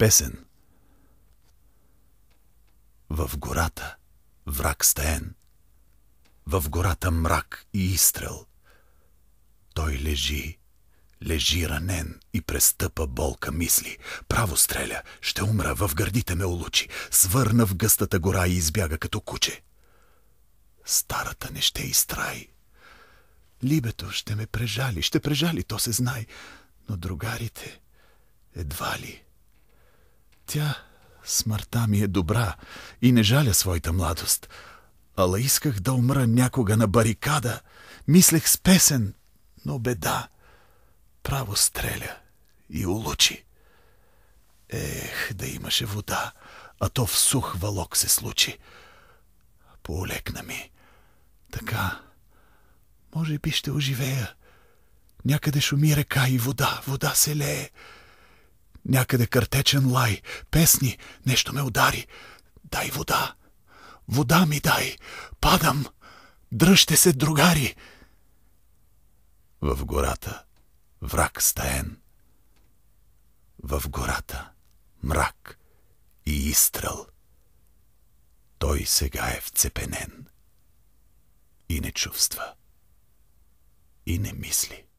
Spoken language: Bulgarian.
песен. В гората враг стаен, в гората мрак и изстрел. Той лежи, лежи ранен и престъпа болка мисли. Право стреля, ще умра, в гърдите ме улучи. Свърна в гъстата гора и избяга като куче. Старата не ще изтрай. Либето ще ме прежали, ще прежали, то се знай. Но другарите едва ли... Тя, смъртта ми е добра и не жаля своята младост. Ала исках да умра някога на барикада. Мислех с песен, но беда. Право стреля и улучи. Ех, да имаше вода, а то в сух валок се случи. Поулекна ми. Така, може би ще оживея. Някъде шуми река и вода, вода се лее. Някъде картечен лай, песни, нещо ме удари. Дай вода. Вода ми дай. Падам. Дръжте се, другари. В гората враг стаен. В гората мрак и изстрел. Той сега е вцепенен. И не чувства. И не мисли.